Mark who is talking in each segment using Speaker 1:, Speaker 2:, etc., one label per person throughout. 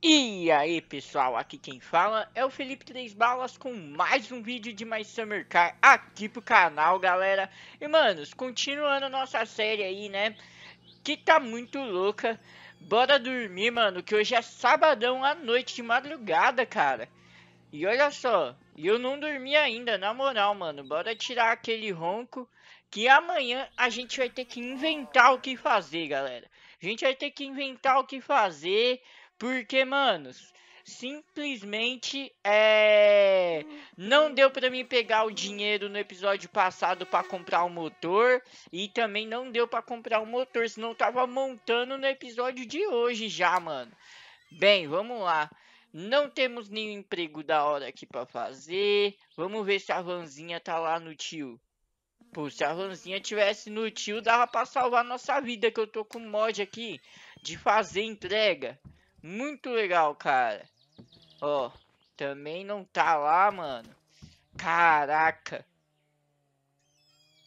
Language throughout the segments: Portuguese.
Speaker 1: E aí pessoal, aqui quem fala é o Felipe Três Balas com mais um vídeo de My Summer Car aqui pro canal, galera. E manos, continuando a nossa série aí, né, que tá muito louca. Bora dormir, mano, que hoje é sabadão à noite de madrugada, cara. E olha só, eu não dormi ainda, na moral, mano. Bora tirar aquele ronco que amanhã a gente vai ter que inventar o que fazer, galera. A gente vai ter que inventar o que fazer porque, manos, simplesmente é não uhum. deu para mim pegar o dinheiro no episódio passado para comprar o um motor e também não deu para comprar o um motor, senão tava montando no episódio de hoje já, mano. Bem, vamos lá. Não temos nenhum emprego da hora aqui para fazer. Vamos ver se a vanzinha tá lá no tio. Pô, se a vanzinha tivesse no tio, dava para salvar nossa vida que eu tô com mod aqui de fazer entrega. Muito legal, cara. Ó, também não tá lá, mano. Caraca.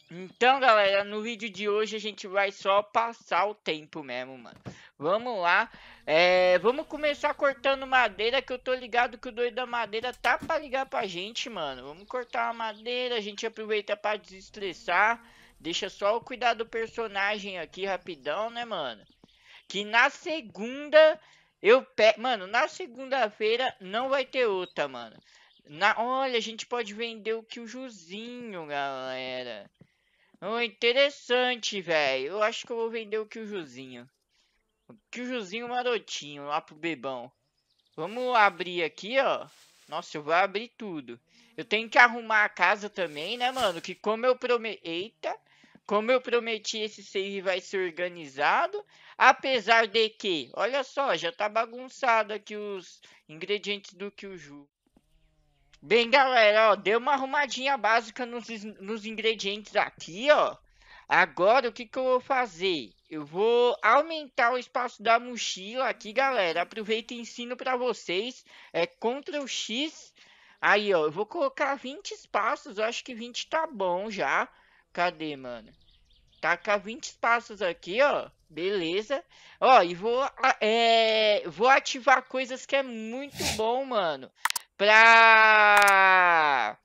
Speaker 1: Então, galera, no vídeo de hoje a gente vai só passar o tempo mesmo, mano. Vamos lá. É, vamos começar cortando madeira, que eu tô ligado que o doido da madeira tá pra ligar pra gente, mano. Vamos cortar a madeira, a gente aproveita pra desestressar. Deixa só o cuidado do personagem aqui rapidão, né, mano? Que na segunda eu pe... Mano, na segunda-feira não vai ter outra, mano. Na... Olha, a gente pode vender o que o Juzinho, galera. Oh, interessante, velho. Eu acho que eu vou vender o que o Juzinho. O que o Juzinho marotinho lá pro bebão. Vamos abrir aqui, ó. Nossa, eu vou abrir tudo. Eu tenho que arrumar a casa também, né, mano? Que como eu prometi... Eita! Como eu prometi, esse save vai ser organizado. Apesar de que, olha só, já tá bagunçado aqui os ingredientes do Kyuju. Bem, galera, ó, deu uma arrumadinha básica nos, nos ingredientes aqui, ó. Agora, o que, que eu vou fazer? Eu vou aumentar o espaço da mochila aqui, galera. Aproveita e ensino para vocês. É Ctrl X. Aí, ó, eu vou colocar 20 espaços. Eu acho que 20 tá bom já. Cadê, mano? Taca tá 20 espaços aqui, ó. Beleza. Ó, e vou, é, vou ativar coisas que é muito bom, mano. Pra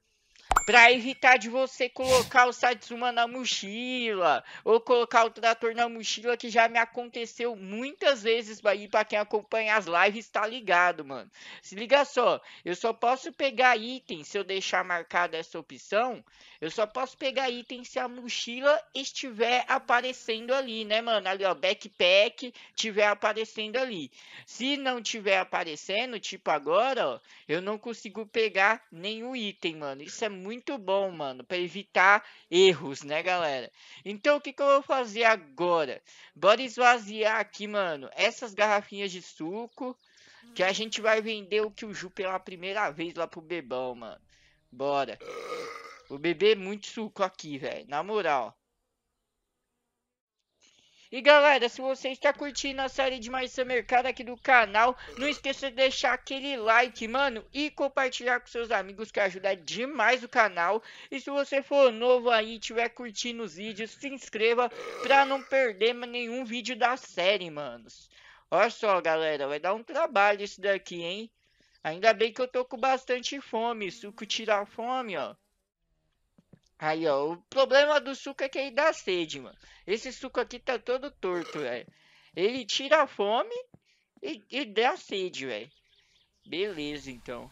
Speaker 1: para evitar de você colocar o Satsuma na mochila ou colocar o trator na mochila, que já me aconteceu muitas vezes aí para quem acompanha as lives, tá ligado, mano. Se liga só, eu só posso pegar item se eu deixar marcada essa opção, eu só posso pegar item se a mochila estiver aparecendo ali, né, mano? Ali, ó, backpack tiver aparecendo ali. Se não tiver aparecendo, tipo agora, ó, eu não consigo pegar nenhum item, mano. Isso é muito muito bom, mano, para evitar erros, né, galera? Então, o que, que eu vou fazer agora? Bora esvaziar aqui, mano, essas garrafinhas de suco, que a gente vai vender o que o Ju pela primeira vez lá pro bebão, mano. Bora. O bebê é muito suco aqui, velho, na moral. E galera, se você está curtindo a série de mais mercado aqui do canal, não esqueça de deixar aquele like, mano, e compartilhar com seus amigos que ajuda demais o canal. E se você for novo aí e estiver curtindo os vídeos, se inscreva pra não perder nenhum vídeo da série, manos. Olha só, galera, vai dar um trabalho isso daqui, hein? Ainda bem que eu tô com bastante fome, suco tira a fome, ó. Aí, ó, o problema do suco é que ele dá sede, mano. Esse suco aqui tá todo torto, velho. Ele tira a fome e, e dá sede, velho. Beleza, então.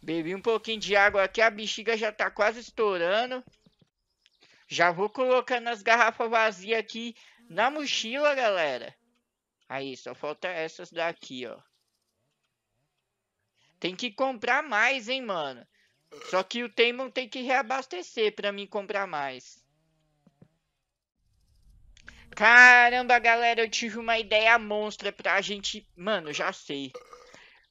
Speaker 1: Bebi um pouquinho de água aqui, a bexiga já tá quase estourando. Já vou colocando as garrafas vazias aqui na mochila, galera. Aí, só falta essas daqui, ó. Tem que comprar mais, hein, mano. Só que o Temon tem que reabastecer pra mim comprar mais. Caramba, galera, eu tive uma ideia monstra pra gente... Mano, já sei.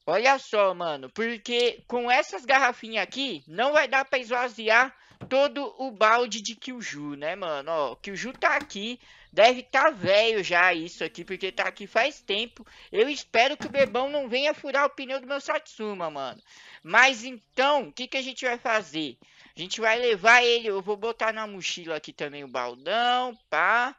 Speaker 1: Olha só, mano, porque com essas garrafinhas aqui, não vai dar pra esvaziar todo o balde de Kyuju, né, mano? Ó, Kyuju tá aqui, deve tá velho já isso aqui, porque tá aqui faz tempo. Eu espero que o Bebão não venha furar o pneu do meu Satsuma, mano. Mas então, o que, que a gente vai fazer? A gente vai levar ele, eu vou botar na mochila aqui também o baldão, pá.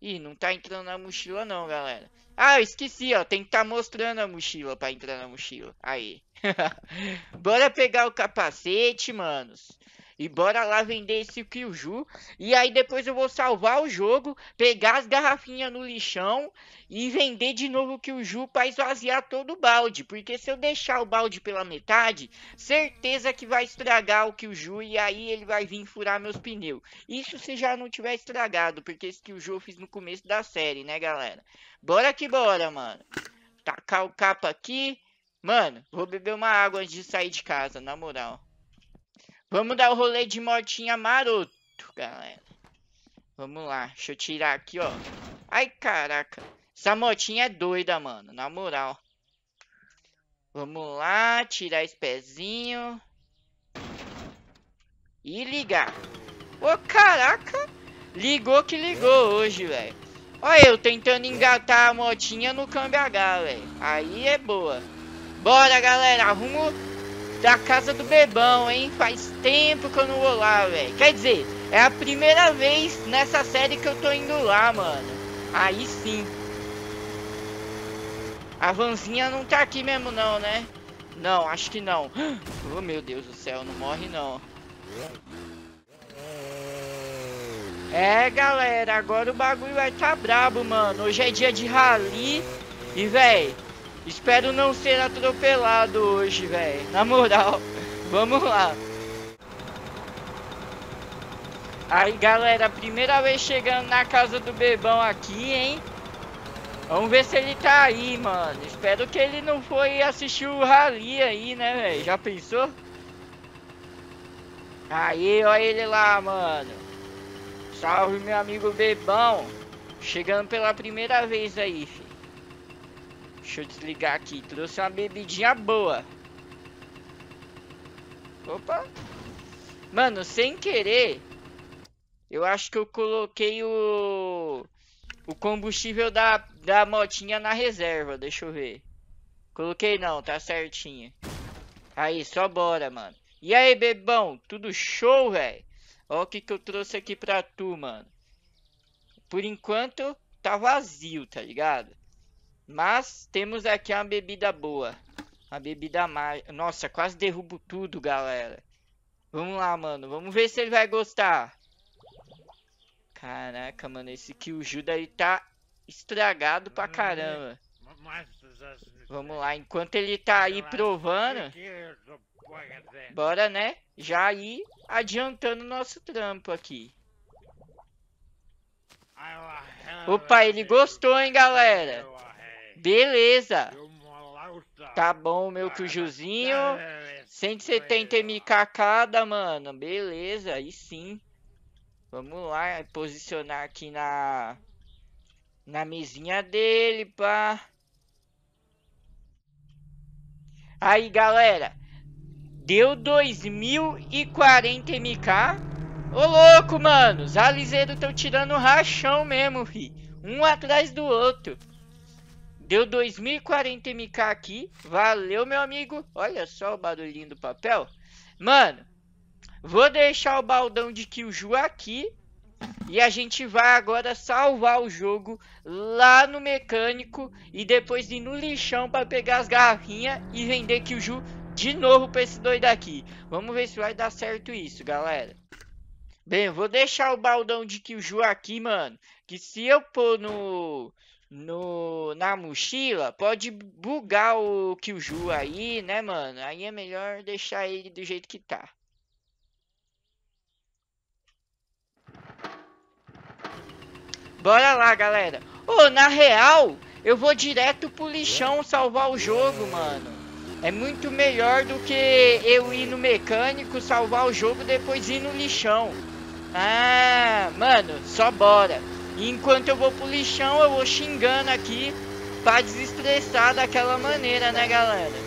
Speaker 1: Ih, não tá entrando na mochila não, galera. Ah, eu esqueci, ó, tem que tá mostrando a mochila pra entrar na mochila. Aí. Bora pegar o capacete, manos. E bora lá vender esse Kyuju. E aí depois eu vou salvar o jogo, pegar as garrafinhas no lixão e vender de novo o Kyuju para esvaziar todo o balde. Porque se eu deixar o balde pela metade, certeza que vai estragar o Kyuju e aí ele vai vir furar meus pneus. Isso se já não tiver estragado, porque esse Kyuju eu fiz no começo da série, né, galera? Bora que bora, mano. Tacar o capa aqui. Mano, vou beber uma água antes de sair de casa, na moral. Vamos dar o rolê de motinha, maroto, galera. Vamos lá, deixa eu tirar aqui, ó. Ai, caraca. Essa motinha é doida, mano, na moral. Vamos lá, tirar esse pezinho. E ligar. Ô, oh, caraca. Ligou que ligou hoje, velho. Olha eu tentando engatar a motinha no câmbio H, velho. Aí é boa. Bora, galera, arrumo da casa do Bebão, hein? Faz tempo que eu não vou lá, velho. Quer dizer, é a primeira vez nessa série que eu tô indo lá, mano. Aí sim. A vanzinha não tá aqui mesmo não, né? Não, acho que não. Oh, meu Deus do céu, não morre não. É, galera, agora o bagulho vai tá brabo, mano. Hoje é dia de rally. E, velho, Espero não ser atropelado hoje, velho. Na moral, vamos lá. Aí, galera, primeira vez chegando na casa do Bebão aqui, hein? Vamos ver se ele tá aí, mano. Espero que ele não foi assistir o rally aí, né, velho? Já pensou? Aí, ó ele lá, mano. Salve, meu amigo Bebão. Chegando pela primeira vez aí, filho. Deixa eu desligar aqui. Trouxe uma bebidinha boa. Opa. Mano, sem querer, eu acho que eu coloquei o o combustível da, da motinha na reserva. Deixa eu ver. Coloquei não, tá certinho. Aí, só bora, mano. E aí, bebão? Tudo show, velho? Ó o que que eu trouxe aqui pra tu, mano. Por enquanto, tá vazio, tá ligado? Mas temos aqui uma bebida boa. Uma bebida mais. Nossa, quase derrubo tudo, galera. Vamos lá, mano. Vamos ver se ele vai gostar. Caraca, mano. Esse Kyujuda, ele tá estragado pra é. caramba. Vamos é. lá. Enquanto ele tá aí provando... Bora, né? Já ir adiantando nosso trampo aqui. Opa, ele gostou, hein, galera? Beleza. Tá bom, meu cujuzinho. 170 MK cada, mano. Beleza, aí sim. Vamos lá, é posicionar aqui na na mesinha dele, pá. Aí, galera. Deu 2040 MK. Ô, louco, mano. Os alizeiros estão tirando rachão mesmo, fi. Um atrás do outro. Deu 2040 MK aqui. Valeu, meu amigo. Olha só o barulhinho do papel. Mano, vou deixar o baldão de Killju aqui. E a gente vai agora salvar o jogo lá no mecânico. E depois ir no lixão para pegar as garrafinhas e vender Killju de novo para esse doido aqui. Vamos ver se vai dar certo isso, galera. Bem, vou deixar o baldão de Killju aqui, mano. Que se eu pôr no no, na mochila, pode bugar o Kyuju aí, né, mano? Aí é melhor deixar ele do jeito que tá. Bora lá, galera. Ô, oh, na real, eu vou direto pro lixão salvar o jogo, mano. É muito melhor do que eu ir no mecânico, salvar o jogo, depois ir no lixão. Ah, mano, só bora. Enquanto eu vou pro lixão, eu vou xingando aqui pra desestressar daquela maneira, né, galera?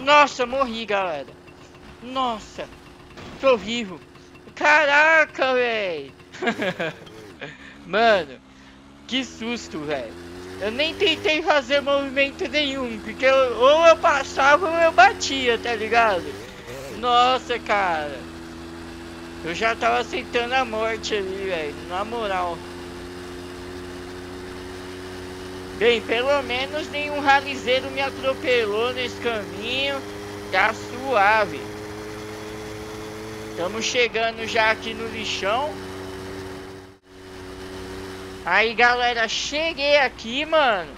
Speaker 1: Nossa, morri, galera. Nossa, tô vivo! Caraca, velho. Mano, que susto, velho. Eu nem tentei fazer movimento nenhum, porque eu, ou eu passava ou eu batia, tá ligado? Nossa, cara. Eu já tava aceitando a morte ali, velho. Na moral. Bem, pelo menos nenhum ralizeiro me atropelou nesse caminho. Tá suave. Estamos chegando já aqui no lixão. Aí, galera, cheguei aqui, mano.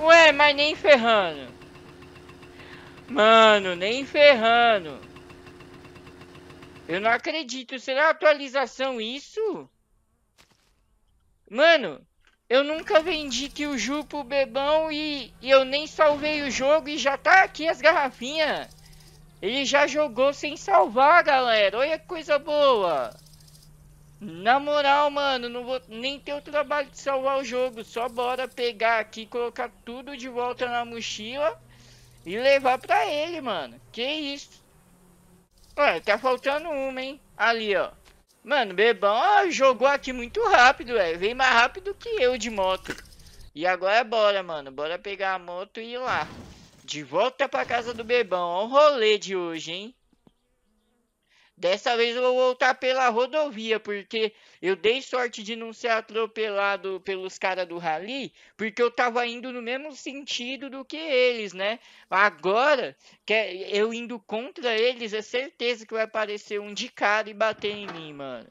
Speaker 1: Ué, mas nem ferrando. Mano, nem ferrando. Eu não acredito. Será é atualização isso? Mano, eu nunca vendi que o Jupo pro Bebão e, e, eu nem salvei o jogo e já tá aqui as garrafinhas. Ele já jogou sem salvar, galera. Olha que coisa boa. Na moral, mano, não vou nem ter o trabalho de salvar o jogo. Só bora pegar aqui, colocar tudo de volta na mochila e levar pra ele, mano. Que isso. Ué, tá faltando uma, hein? Ali, ó. Mano, Bebão ó, jogou aqui muito rápido, velho. Vem mais rápido que eu de moto. E agora é bora, mano. Bora pegar a moto e ir lá. De volta pra casa do Bebão. Ó o rolê de hoje, hein? Dessa vez eu vou voltar pela rodovia, porque eu dei sorte de não ser atropelado pelos caras do rally, porque eu tava indo no mesmo sentido do que eles, né? Agora, que é, eu indo contra eles, é certeza que vai aparecer um de cara e bater em mim, mano.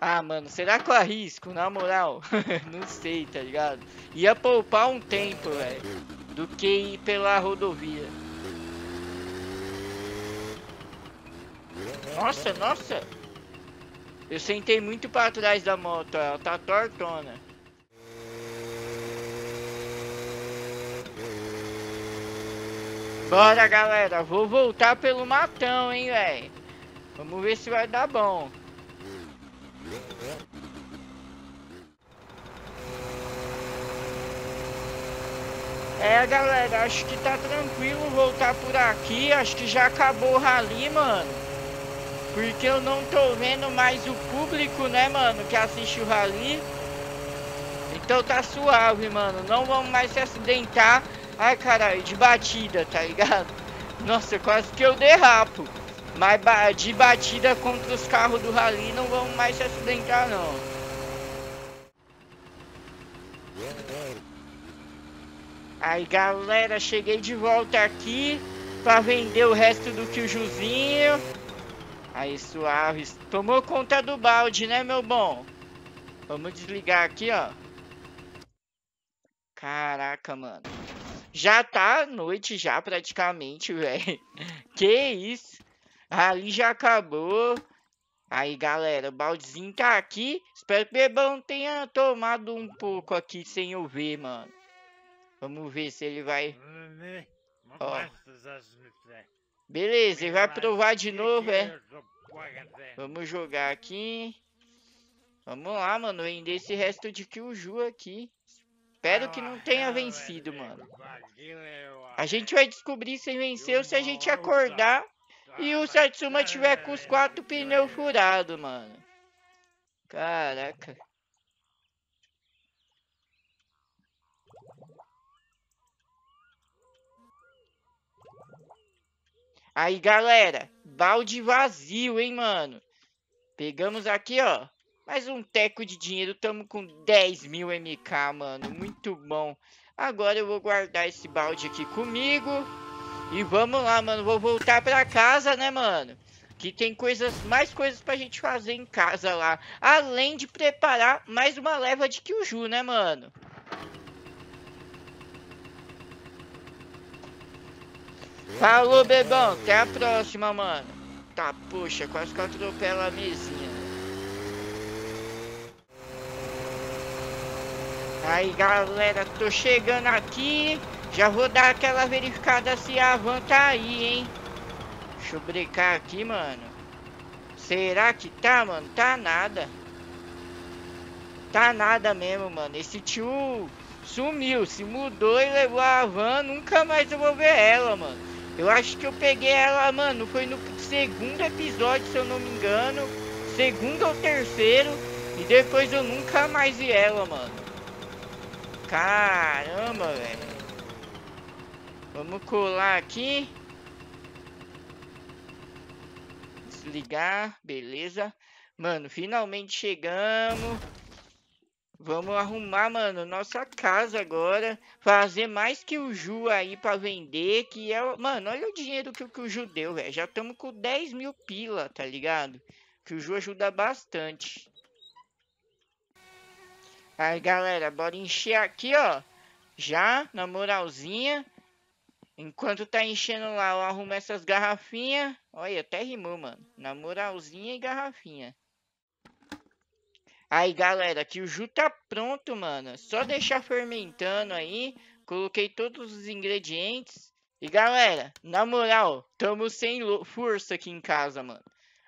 Speaker 1: Ah, mano, será que eu arrisco? Na moral, não sei, tá ligado? Ia poupar um tempo, velho, do que ir pela rodovia. Nossa, nossa! Eu sentei muito para trás da moto, ela tá tortona. Bora, galera. Vou voltar pelo matão, hein, velho. Vamos ver se vai dar bom. É, galera, acho que tá tranquilo voltar por aqui. Acho que já acabou o rali, mano. Porque eu não tô vendo mais o público, né, mano, que assiste o rally. Então tá suave, mano. Não vamos mais se acidentar. Ai, caralho, de batida, tá ligado? Nossa, quase que eu derrapo. Mas de batida contra os carros do rally não vamos mais se acidentar, não. Aí, galera, cheguei de volta aqui pra vender o resto do que o Juzinho. Aí, suave. Tomou conta do balde, né, meu bom? Vamos desligar aqui, ó. Caraca, mano. Já tá noite já, praticamente, velho. Que isso? Ali já acabou. Aí, galera, o baldezinho tá aqui. Espero que o Bebão tenha tomado um pouco aqui sem eu ver, mano. Vamos ver se ele vai... Ó. Beleza, ele vai provar de novo, é? Vamos jogar aqui. Vamos lá, mano. Vender esse resto de Kyuju aqui. Espero que não tenha vencido, mano. A gente vai descobrir se venceu se a gente acordar e o Satsuma tiver com os quatro pneus furados, mano. Caraca. Aí, galera, balde vazio, hein, mano? Pegamos aqui, ó. Mais um teco de dinheiro. Tamo com 10 mil MK, mano. Muito bom. Agora eu vou guardar esse balde aqui comigo. E vamos lá, mano. Vou voltar pra casa, né, mano? Que tem coisas, mais coisas pra gente fazer em casa lá. Além de preparar mais uma leva de Kyuju, né, mano? Falou, bebão. Até a próxima, mano. Tá, puxa, quase que atropela a mesinha. Aí, galera, tô chegando aqui. Já vou dar aquela verificada se a van tá aí, hein? Deixa eu brincar aqui, mano. Será que tá, mano? Tá nada. Tá nada mesmo, mano. Esse tio sumiu, se mudou e levou a van. Nunca mais eu vou ver ela, mano. Eu acho que eu peguei ela, mano, foi no segundo episódio, se eu não me engano. Segundo ou terceiro. E depois eu nunca mais vi ela, mano. Caramba, velho. Vamos colar aqui. Desligar, beleza. Mano, finalmente chegamos. Vamos arrumar, mano, nossa casa agora. Fazer mais que o Ju aí pra vender. Que é. Mano, olha o dinheiro que, que o Ju deu, velho. Já estamos com 10 mil pila, tá ligado? Que o Ju ajuda bastante. Aí, galera, bora encher aqui, ó. Já, na moralzinha. Enquanto tá enchendo lá, eu arrumo essas garrafinhas. Olha, até rimou, mano. Na moralzinha e garrafinha. Aí, galera, que o Ju tá pronto, mano. Só deixar fermentando aí. Coloquei todos os ingredientes. E, galera, na moral, tamo sem força aqui em casa, mano.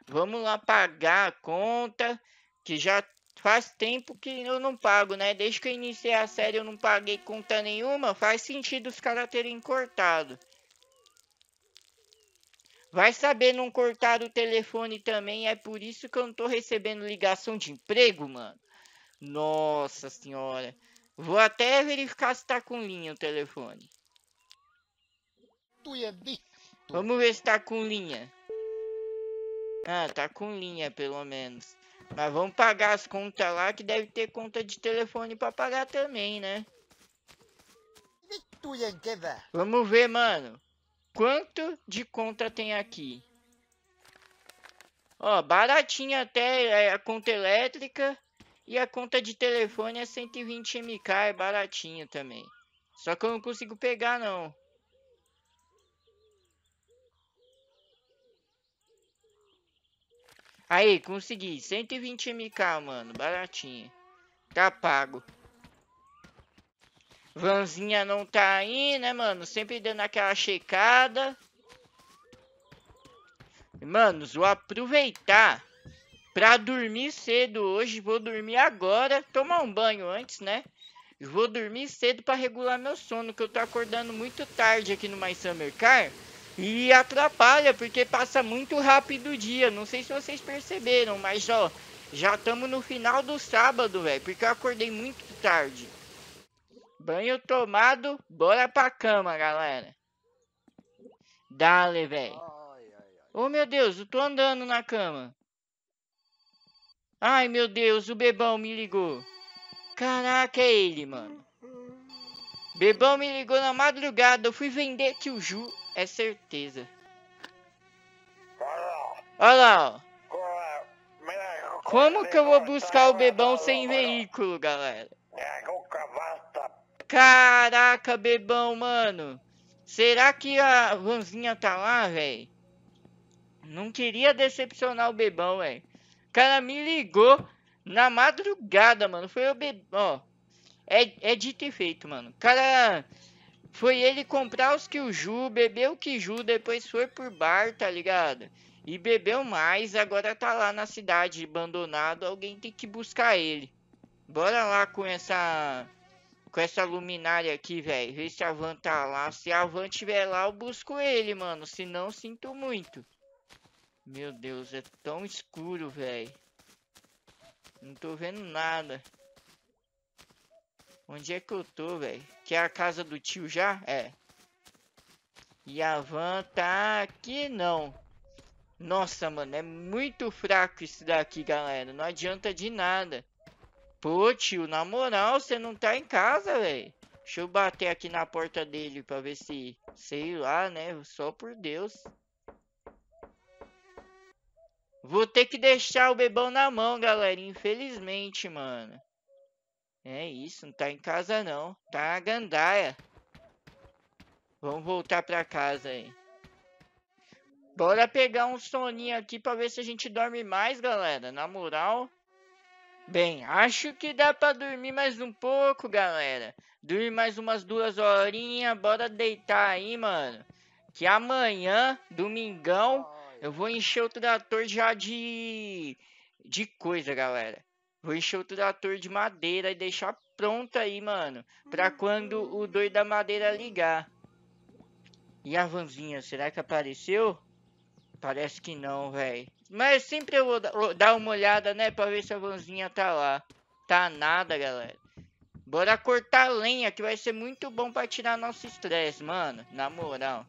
Speaker 1: Vamos lá pagar a conta, que já faz tempo que eu não pago, né? Desde que eu iniciei a série eu não paguei conta nenhuma. Faz sentido os caras terem cortado. Vai saber não cortar o telefone também. É por isso que eu não tô recebendo ligação de emprego, mano. Nossa senhora. Vou até verificar se tá com linha o telefone. É vamos ver se tá com linha. Ah, tá com linha pelo menos. Mas vamos pagar as contas lá que deve ter conta de telefone pra pagar também, né? É vamos ver, mano. Quanto de conta tem aqui? Ó, baratinha até é, a conta elétrica e a conta de telefone é 120 MK, é baratinha também. Só que eu não consigo pegar não. Aí, consegui. 120 MK, mano. Baratinho. Tá pago. Vanzinha não tá aí, né, mano? Sempre dando aquela checada. Manos, vou aproveitar pra dormir cedo hoje. Vou dormir agora, tomar um banho antes, né? Vou dormir cedo pra regular meu sono, que eu tô acordando muito tarde aqui no My Summer Car. E atrapalha, porque passa muito rápido o dia. Não sei se vocês perceberam, mas ó, já estamos no final do sábado, velho. Porque eu acordei muito tarde. Banho tomado, bora pra cama, galera. Dale, velho. Oh, meu Deus, eu tô andando na cama. Ai, meu Deus, o Bebão me ligou. Caraca, é ele, mano. Bebão me ligou na madrugada, eu fui vender tio Ju, é certeza. Olha lá, ó. Como que eu vou buscar o Bebão sem veículo, galera? É com cavalo. Caraca, bebão, mano. Será que a Vanzinha tá lá, velho? Não queria decepcionar o bebão, velho. cara me ligou na madrugada, mano. Foi o bebão, É, é dito e feito, mano. cara foi ele comprar os Kiju, bebeu o Kiju, depois foi por bar, tá ligado? E bebeu mais, agora tá lá na cidade abandonado, alguém tem que buscar ele. Bora lá com essa com essa luminária aqui, velho. Vê se a van tá lá. Se a van tiver lá, eu busco ele, mano. Se não, sinto muito. Meu Deus, é tão escuro, velho. Não tô vendo nada. Onde é que eu tô, velho? Que é a casa do tio já? É. E a van tá aqui, não. Nossa, mano, é muito fraco isso daqui, galera. Não adianta de nada. Pô, tio, na moral, você não tá em casa, velho. Deixa eu bater aqui na porta dele pra ver se... Sei lá, né? Só por Deus. Vou ter que deixar o bebão na mão, galera. Infelizmente, mano. É isso, não tá em casa não. Tá na gandaia. Vamos voltar pra casa aí. Bora pegar um soninho aqui pra ver se a gente dorme mais, galera. Na moral... Bem, acho que dá para dormir mais um pouco, galera. Dormir mais umas duas horinhas, bora deitar aí, mano. Que amanhã, domingão, eu vou encher o trator já de de coisa, galera. Vou encher o trator de madeira e deixar pronto aí, mano, para uhum. quando o doido da madeira ligar. E a vanzinha, será que apareceu? Parece que não, velho. Mas sempre eu vou dar uma olhada, né? Pra ver se a vanzinha tá lá. Tá nada, galera. Bora cortar lenha, que vai ser muito bom pra tirar nosso estresse, mano. Na moral.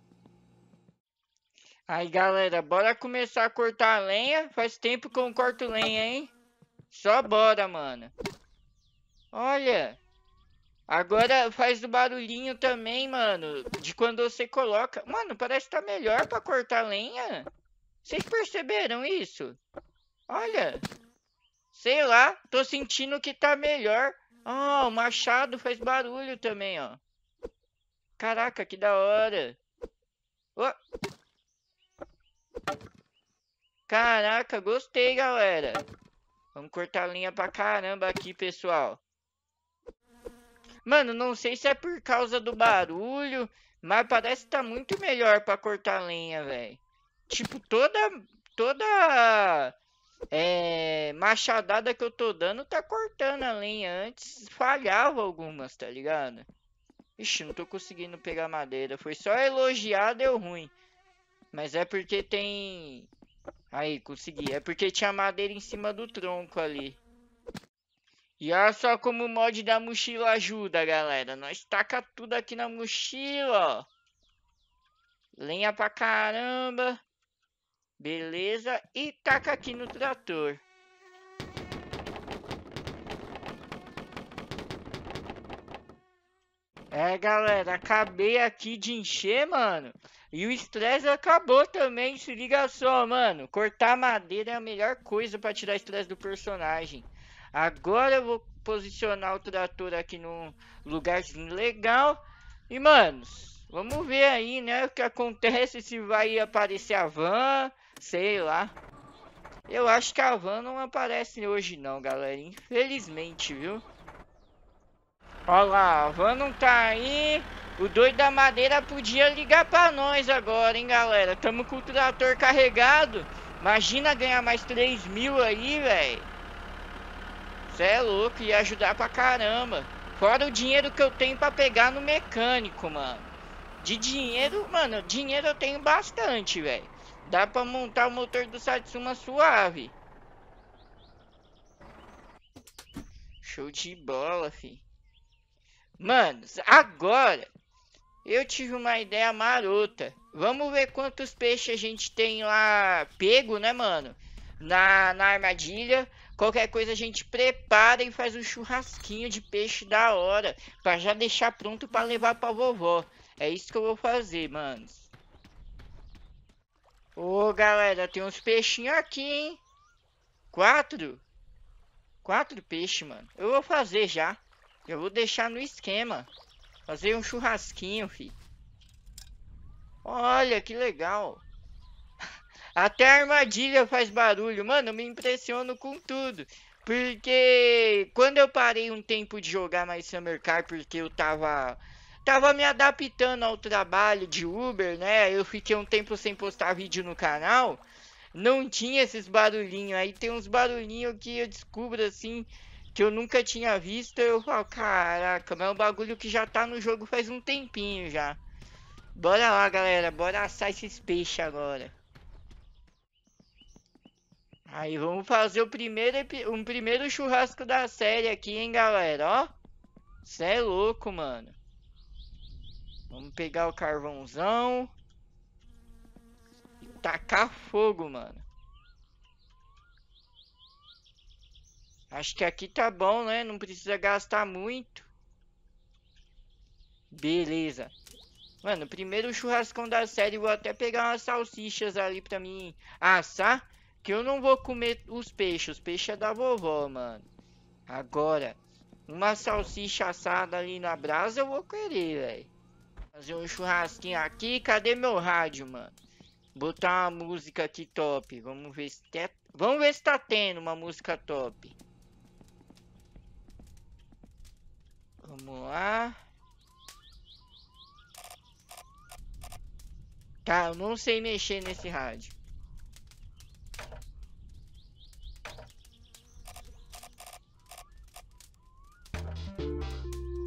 Speaker 1: Aí, galera, bora começar a cortar lenha. Faz tempo que eu não corto lenha, hein? Só bora, mano. Olha. Agora faz o barulhinho também, mano. De quando você coloca. Mano, parece que tá melhor pra cortar lenha. Vocês perceberam isso? Olha. Sei lá, tô sentindo que tá melhor. Ah, oh, o machado faz barulho também, ó. Caraca, que da hora. Oh. Caraca, gostei, galera. Vamos cortar linha pra caramba aqui, pessoal. Mano, não sei se é por causa do barulho, mas parece que tá muito melhor pra cortar lenha, velho tipo, toda. Toda. É, machadada que eu tô dando tá cortando a lenha. Antes falhava algumas, tá ligado? Ixi, não tô conseguindo pegar madeira. Foi só elogiar, deu ruim. Mas é porque tem. Aí, consegui. É porque tinha madeira em cima do tronco ali. E olha só como o mod da mochila ajuda, galera. Nós taca tudo aqui na mochila, ó. Lenha pra caramba. Beleza, e taca aqui no trator. É, galera, acabei aqui de encher, mano. E o estresse acabou também, se liga só, mano. Cortar madeira é a melhor coisa para tirar estresse do personagem. Agora eu vou posicionar o trator aqui num lugarzinho legal. E, manos, vamos ver aí, né, o que acontece, se vai aparecer a van, sei lá. Eu acho que a van não aparece hoje não, galera. Infelizmente, viu? Olha lá, a van não tá aí. O doido da madeira podia ligar pra nós agora, hein, galera. Tamo com o trator carregado. Imagina ganhar mais 3 mil aí, velho. Cê é louco, ia ajudar pra caramba. Fora o dinheiro que eu tenho pra pegar no mecânico, mano. De dinheiro, mano, dinheiro eu tenho bastante, velho. Dá pra montar o motor do Satsuma suave. Show de bola, fi. Mano, agora eu tive uma ideia marota. Vamos ver quantos peixes a gente tem lá pego, né, mano? Na, na armadilha. Qualquer coisa a gente prepara e faz um churrasquinho de peixe da hora. Pra já deixar pronto pra levar pra vovó. É isso que eu vou fazer, manos. Ô galera, tem uns peixinhos aqui, hein? Quatro? Quatro peixes, mano. Eu vou fazer já. Eu vou deixar no esquema. Fazer um churrasquinho, fi. Olha, que legal. Até a armadilha faz barulho. Mano, eu me impressiono com tudo. Porque quando eu parei um tempo de jogar mais Summer Car, porque eu tava Tava me adaptando ao trabalho de Uber, né? Eu fiquei um tempo sem postar vídeo no canal. Não tinha esses barulhinhos. Aí tem uns barulhinhos que eu descubro assim que eu nunca tinha visto. Eu falo, caraca, mas é um bagulho que já tá no jogo faz um tempinho já. Bora lá, galera. Bora assar esses peixes agora. Aí vamos fazer o primeiro, um primeiro churrasco da série aqui, hein, galera. Ó, cê é louco, mano. Vamos pegar o carvãozão. E tacar fogo, mano. Acho que aqui tá bom, né? Não precisa gastar muito. Beleza. Mano, primeiro churrascão da série, vou até pegar umas salsichas ali pra mim assar. Que eu não vou comer os peixes. Os peixes é da vovó, mano. Agora, uma salsicha assada ali na brasa eu vou querer, velho. Fazer um churrasquinho aqui. Cadê meu rádio, mano? Botar uma música aqui top. Vamos ver se te... Vamos ver se tá tendo uma música top. Vamos lá. Tá, eu não sei mexer nesse rádio.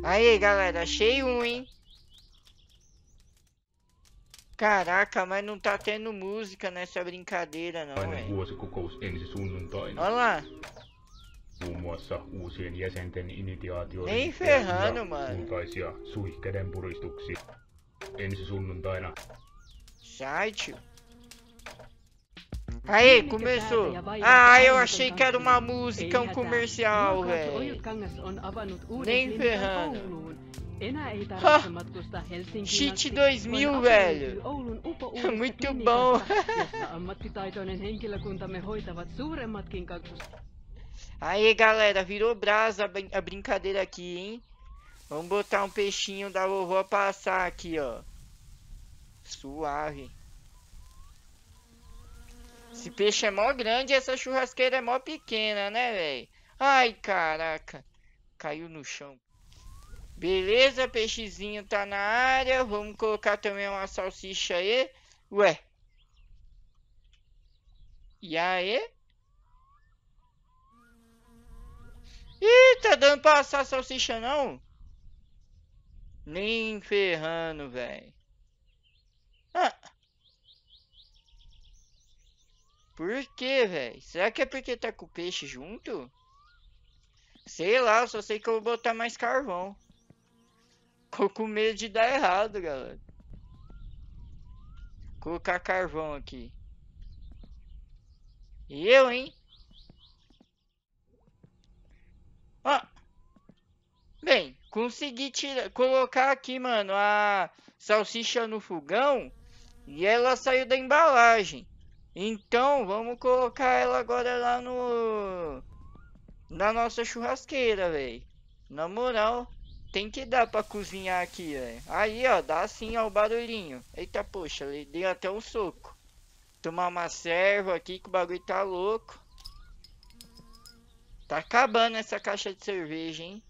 Speaker 1: Aí, galera, achei um, hein? Caraca, mas não tá tendo música nessa brincadeira não, velho. É? Olha lá. Nem ferrando, mano. Sai, tio. Aí, começou. Ah, eu achei que era uma música, um comercial, velho. Nem ferrando. Cheat é 2000, velho. Muito bom. Aí, galera, virou brasa a, a brincadeira aqui, hein? Vamos botar um peixinho da vovó passar aqui, ó. Suave. Esse peixe é mó grande e essa churrasqueira é mó pequena, né, velho? Ai, caraca. Caiu no chão. Beleza, peixezinho tá na área. Vamos colocar também uma salsicha aí. Ué. E aí? Ih, tá dando pra assar salsicha não? Nem ferrando, velho. Ah. Por que, velho? Será que é porque tá com o peixe junto? Sei lá, só sei que eu vou botar mais carvão. Ficou com medo de dar errado, galera. Colocar carvão aqui. E eu, hein? Ó. Bem, consegui tirar, colocar aqui, mano, a salsicha no fogão. E ela saiu da embalagem. Então, vamos colocar ela agora lá no... Na nossa churrasqueira, velho. Na moral. Tem que dar pra cozinhar aqui, velho. Aí, ó, dá assim, ó, o barulhinho. Eita, poxa, ele deu até um soco. Tomar uma serva aqui que o bagulho tá louco. Tá acabando essa caixa de cerveja, hein?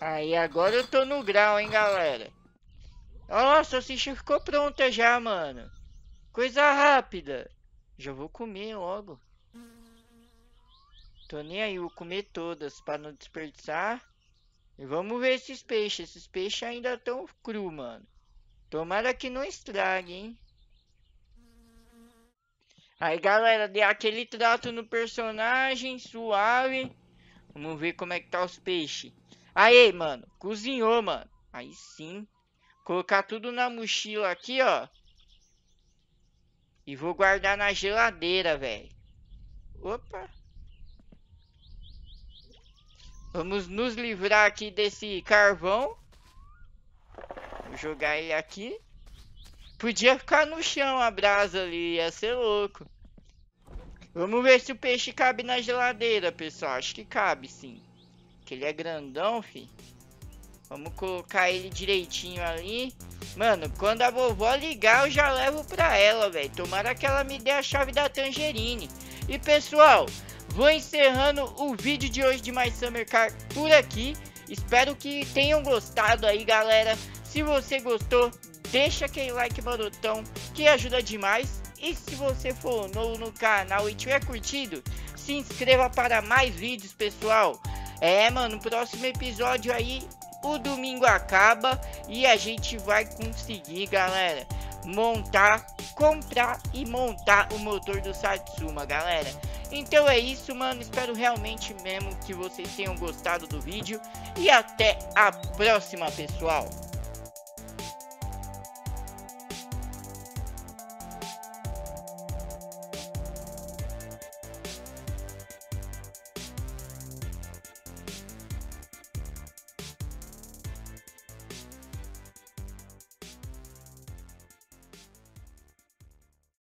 Speaker 1: Aí, agora eu tô no grau, hein, galera. Nossa, se salsicha ficou pronta já, mano. Coisa rápida. Já vou comer logo. Tô nem aí, vou comer todas para não desperdiçar. E vamos ver esses peixes. Esses peixes ainda estão cru, mano. Tomara que não estrague, hein? Aí, galera, dei aquele trato no personagem, suave. Vamos ver como é que tá os peixes. Aí, mano, cozinhou, mano. Aí sim. Colocar tudo na mochila aqui, ó. E vou guardar na geladeira, velho. Opa. Vamos nos livrar aqui desse carvão. Vou jogar ele aqui. Podia ficar no chão a brasa ali, ia ser louco. Vamos ver se o peixe cabe na geladeira, pessoal. Acho que cabe, sim. Que ele é grandão, fi. Vamos colocar ele direitinho ali. Mano, quando a vovó ligar, eu já levo pra ela, velho. Tomara que ela me dê a chave da tangerine. E, pessoal, Vou encerrando o vídeo de hoje de My Summer Car por aqui. Espero que tenham gostado aí, galera. Se você gostou, deixa aquele like marotão que ajuda demais. E se você for novo no canal e tiver curtido, se inscreva para mais vídeos, pessoal. É, mano, no próximo episódio aí, o domingo acaba e a gente vai conseguir, galera, montar, comprar e montar o motor do Satsuma, galera. Então é isso, mano. Espero realmente mesmo que vocês tenham gostado do vídeo. E até a próxima, pessoal.